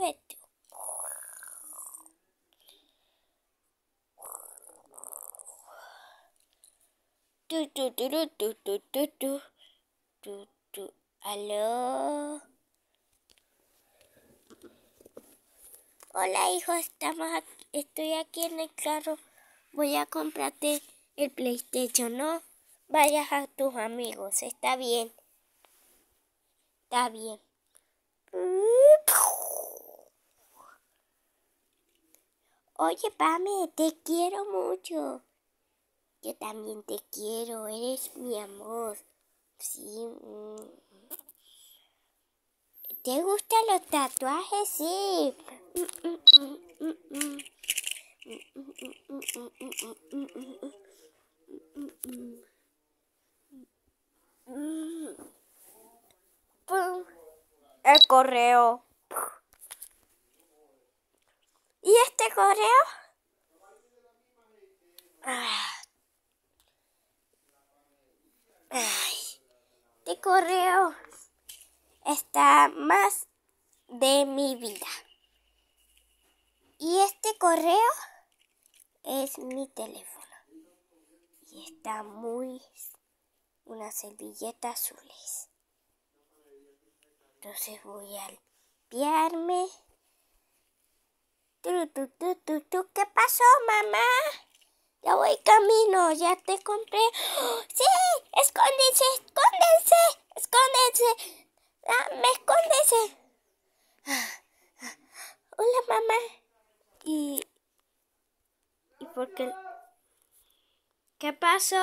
Hola hijo, estamos estoy aquí en el carro. Voy a comprarte el PlayStation, ¿no? Vayas a tus amigos, está bien. Está bien. Oye, Pame, te quiero mucho. Yo también te quiero, eres mi amor. Sí. Mm. ¿Te gustan los tatuajes? Sí. El correo. correo? este correo está más de mi vida. Y este correo es mi teléfono. Y está muy una servilleta azules. Entonces voy a limpiarme. ¿Qué pasó, mamá? Ya voy camino, ya te compré. ¡Oh! ¡Sí! ¡Escóndense! ¡Escóndense! ¡Escóndense! ¡Dame, ah, escóndense! Ah, hola, mamá. ¿Y. ¿Y por qué? ¿Qué pasó?